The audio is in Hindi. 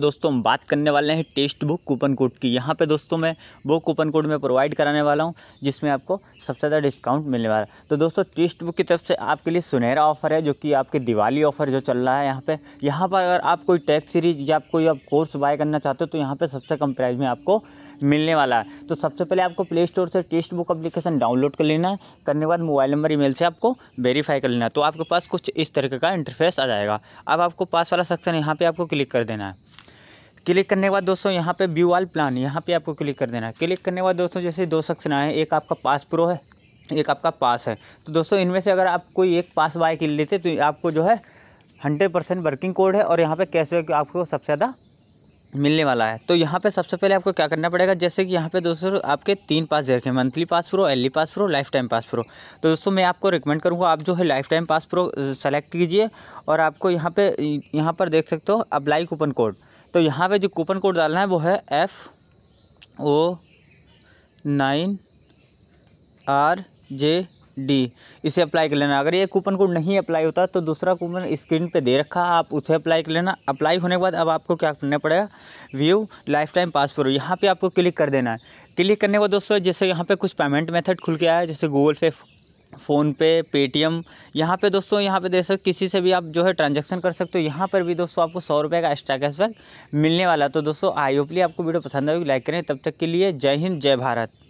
दोस्तों हम बात करने वाले हैं टेस्ट बुक कूपन कोड की यहाँ पे दोस्तों मैं वो कूपन कोड मैं प्रोवाइड कराने वाला हूँ जिसमें आपको सबसे ज़्यादा डिस्काउंट मिलने वाला है तो दोस्तों टेस्ट बुक की तरफ से आपके लिए सुनहरा ऑफर है जो कि आपके दिवाली ऑफर जो चल रहा है यहाँ पे यहाँ पर अगर आप कोई टैक्स सीरीज या कोई आप कोर्स बाय करना चाहते हो तो यहाँ पर सबसे कम प्राइस में आपको मिलने वाला है तो सबसे पहले आपको प्ले स्टोर से टेस्ट बुक अप्लीकेशन डाउनलोड कर लेना है करने के बाद मोबाइल नंबर ईमेल से आपको वेरीफाई कर लेना है तो आपके पास कुछ इस तरीके का इंटरफेस आ जाएगा अब आपको पास वाला सेक्शन यहाँ पर आपको क्लिक कर देना है क्लिक करने के बाद दोस्तों यहाँ पे व्यू वाल प्लान यहाँ पे आपको क्लिक कर देना है क्लिक करने के बाद दोस्तों जैसे दो सेक्शन आए एक आपका पास प्रो है एक आपका पास है तो दोस्तों इनमें से अगर आप कोई एक पास बाय कर लेते तो आपको जो है हंड्रेड परसेंट वर्किंग कोड है और यहाँ कैश कैशबैक आपको सबसे ज़्यादा मिलने वाला है तो यहाँ पे सबसे पहले आपको क्या करना पड़ेगा जैसे कि यहाँ पे दोस्तों आपके तीन पास दे रखे हैं monthly pass pro L pass pro lifetime pass pro तो दोस्तों मैं आपको रिकमेंड करूँगा आप जो है lifetime pass pro select कीजिए और आपको यहाँ पे यहाँ पर देख सकते हो अप्लाई कूपन कोड तो यहाँ पे जो कूपन कोड डालना है वो है F O nine R J D इसे अप्लाई कर लेना अगर ये कूपन कोड नहीं अप्लाई होता तो दूसरा कूपन स्क्रीन पे दे रखा आप उसे अप्लाई कर लेना अप्लाई होने के बाद अब आपको क्या करना पड़ेगा view lifetime pass pro यहाँ पे आपको क्लिक कर देना है क्लिक करने के बाद दोस्तों जैसे यहाँ पे कुछ पेमेंट मेथड खुल के आया है जैसे गूगल पे फ़ोनपे पेटीएम यहाँ पे दोस्तों यहाँ पे देख सकते किसी से भी आप जो है ट्रांजैक्शन कर सकते हो यहाँ पर भी दोस्तों आपको सौ रुपये का एक्स्ट्रा कैशबैक मिलने वाला तो दोस्तों आई होपली आपको वीडियो पसंद आएगी लाइक करें तब तक के लिए जय हिंद जय भारत